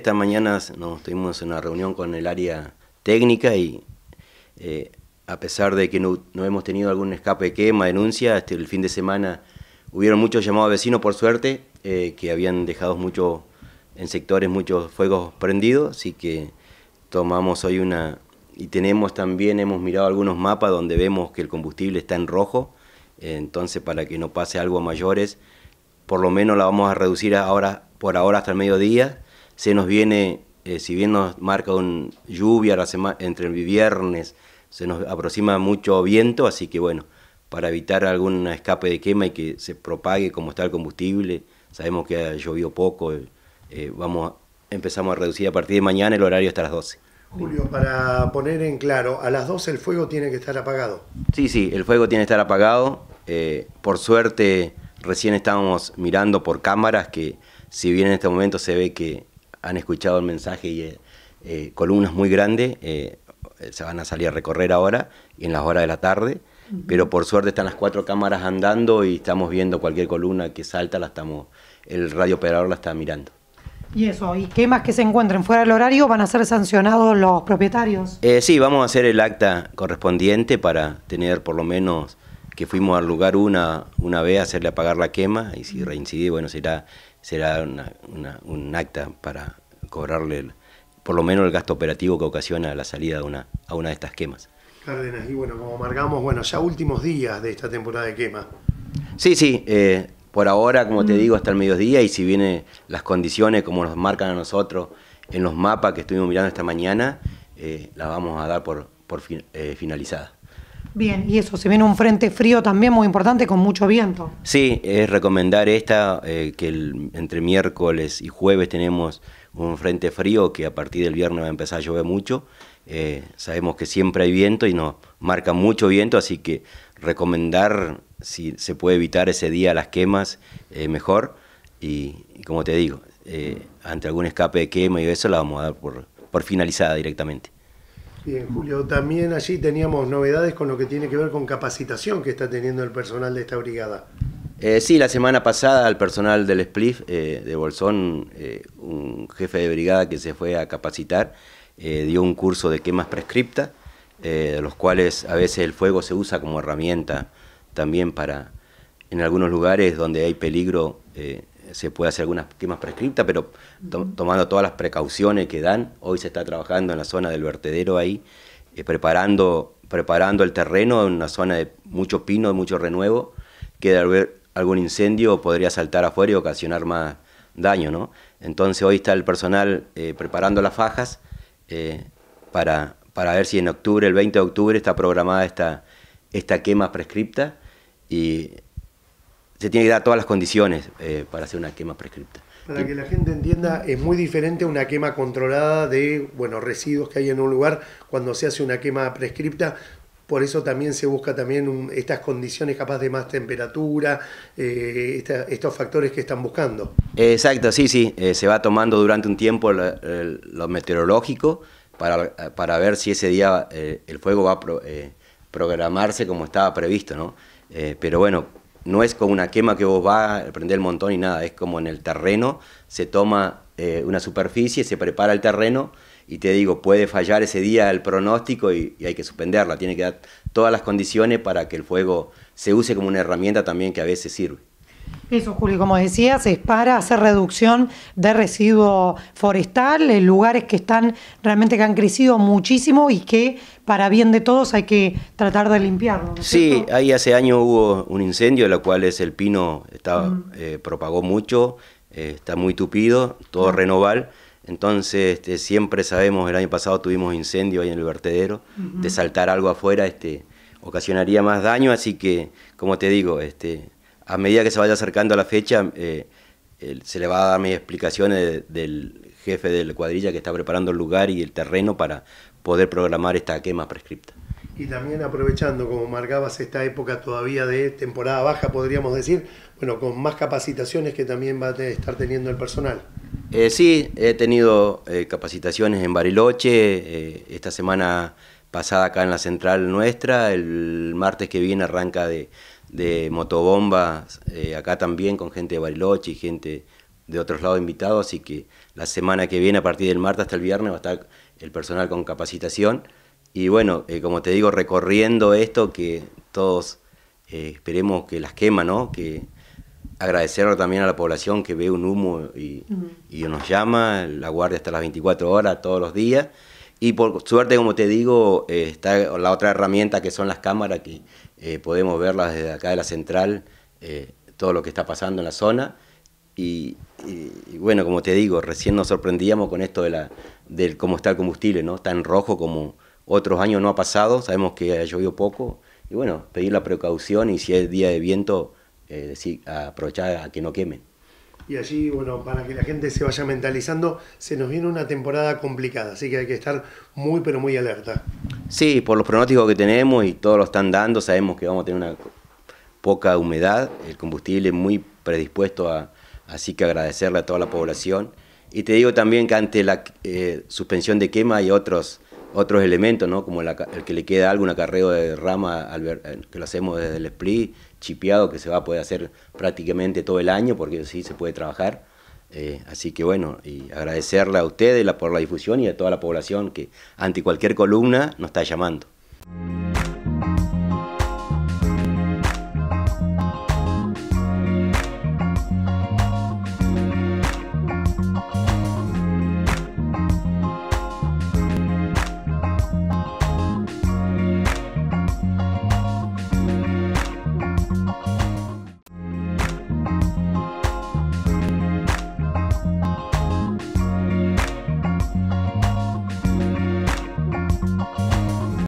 Esta mañana nos tuvimos una reunión con el área técnica y eh, a pesar de que no, hemos tenido algún escape de quema, denuncia, este, el fin de semana hubieron muchos llamados vecinos, por suerte, eh, que habían dejado mucho, en sectores muchos fuegos prendidos, así que tomamos hoy una... Y tenemos también, hemos mirado algunos mapas donde vemos que el combustible está en rojo, entonces para que no pase algo a mayores, por lo menos la vamos a reducir ahora, por ahora hasta el mediodía, se nos viene, eh, si bien nos marca un lluvia la semana, entre el viernes, se nos aproxima mucho viento, así que bueno, para evitar algún escape de quema y que se propague como está el combustible, sabemos que ha llovido poco, eh, eh, vamos, empezamos a reducir a partir de mañana el horario hasta las 12. Julio, para poner en claro, a las 12 el fuego tiene que estar apagado. Sí, sí, el fuego tiene que estar apagado. por suerte, recién estábamos mirando por cámaras que si bien en este momento se ve que han escuchado el mensaje y eh, eh, columnas muy grandes eh, se van a salir a recorrer ahora y en las horas de la tarde. Pero por suerte están las cuatro cámaras andando y estamos viendo cualquier columna que salta, la estamos, el radio operador la está mirando. Y eso, y quemas que se encuentren fuera del horario, ¿van a ser sancionados los propietarios? sí, vamos a hacer el acta correspondiente para tener por lo menos que fuimos al lugar una, una vez hacerle apagar la quema y si reincide, bueno, será será un acta para cobrarle por lo menos el gasto operativo que ocasiona la salida de una, a una de estas quemas. Cárdenas, y bueno, como marcamos, bueno, ya últimos días de esta temporada de quema. Sí, sí, eh, por ahora, como te digo, hasta el mediodía y si vienen las condiciones como nos marcan a nosotros en los mapas que estuvimos mirando esta mañana, eh, las vamos a dar por, por eh, finalizada. Bien, y eso, se viene un frente frío también muy importante con mucho viento. Sí, es recomendar esta, eh, que entre miércoles y jueves tenemos un frente frío que a partir del viernes va a empezar a llover mucho. Eh, sabemos que siempre hay viento y nos marca mucho viento, así que recomendar si se puede evitar ese día las quemas, eh, mejor. Y, como te digo, ante algún escape de quema y eso la vamos a dar por finalizada directamente. Bien, eh, Julio, también allí teníamos novedades con lo que tiene que ver con capacitación que está teniendo el personal de esta brigada. Eh, sí, la semana pasada al personal del SPLIF eh, de Bolsón, eh, un jefe de brigada que se fue a capacitar, dio un curso de quemas prescripta, de los cuales a veces el fuego se usa como herramienta también para, en algunos lugares donde hay peligro, se puede hacer algunas quemas prescriptas, pero tomando todas las precauciones que dan, hoy se está trabajando en la zona del vertedero ahí, eh, preparando, preparando el terreno en una zona de mucho pino, de mucho renuevo, que de haber algún incendio podría saltar afuera y ocasionar más daño, ¿no? Entonces hoy está el personal eh, preparando las fajas eh, para, para ver si en octubre, el 20 de octubre, está programada esta, esta quema prescripta y se tiene que dar todas las condiciones eh, para hacer una quema prescripta. Para que la gente entienda, es muy diferente una quema controlada de bueno, residuos que hay en un lugar cuando se hace una quema prescripta. Por eso también se busca también estas condiciones capaz de más temperatura, eh, estos factores que están buscando. Exacto, sí, sí. Eh, se va tomando durante un tiempo lo, meteorológico para, para, ver si ese día el fuego va a programarse como estaba previsto, ¿no? pero bueno, no es como una quema que vos vas a prender el montón y nada, es como en el terreno, se toma eh, una superficie, se prepara el terreno y te digo, puede fallar ese día el pronóstico y hay que suspenderla, tiene que dar todas las condiciones para que el fuego se use como una herramienta también que a veces sirve. Eso, Julio, como decías, es para hacer reducción de residuo forestal, en lugares que están realmente que han crecido muchísimo y que para bien de todos hay que tratar de limpiarlo. sí, ahí hace años hubo un incendio, en el cual es el pino estaba eh, propagó mucho, eh, está muy tupido, todo renoval. Entonces, este, siempre sabemos, el año pasado tuvimos incendio ahí en el vertedero, de saltar algo afuera este, ocasionaría más daño, así que, como te digo, este, a medida que se vaya acercando a la fecha, eh, se le va a dar mis explicaciones del jefe de la cuadrilla que está preparando el lugar y el terreno para poder programar esta quema prescripta. Y también aprovechando, como marcabas, esta época todavía de temporada baja, podríamos decir, bueno, con más capacitaciones que también va a estar teniendo el personal. Eh, sí, he tenido eh, capacitaciones en Bariloche, esta semana pasada acá en la central nuestra, el martes que viene arranca de, de motobombas eh, acá también con gente de Bariloche y gente de otros lados invitados, así que la semana que viene, a partir del martes hasta el viernes, va a estar el personal con capacitación. Y bueno, eh, como te digo, recorriendo esto que todos eh, esperemos que las quema, ¿no? Que agradecer también a la población que ve un humo y, y nos llama, la guardia hasta las 24 horas todos los días. Y por suerte, como te digo, eh, está la otra herramienta que son las cámaras, que eh, podemos verlas desde acá de la central, eh, todo lo que está pasando en la zona. Y, bueno, como te digo, recién nos sorprendíamos con esto de, la, cómo está el combustible, ¿no? Tan rojo como otros años no ha pasado, sabemos que ha llovido poco. Y bueno, pedir la precaución y si es día de viento, decir, aprovechar a que no quemen. Y allí, bueno, para que la gente se vaya mentalizando, se nos viene una temporada complicada, así que hay que estar muy, pero muy alerta. Sí, por los pronósticos que tenemos y todos lo están dando, sabemos que vamos a tener una poca humedad, el combustible muy predispuesto a, así que agradecerle a toda la población. Y te digo también que ante la eh, suspensión de quema hay otros, otros elementos, ¿no? como el que le queda algo, un acarreo de rama eh, que lo hacemos desde el split, chipeado que se va a poder hacer prácticamente todo el año porque sí se puede trabajar. Eh, así que bueno, y agradecerle a ustedes por la difusión y a toda la población que ante cualquier columna nos está llamando.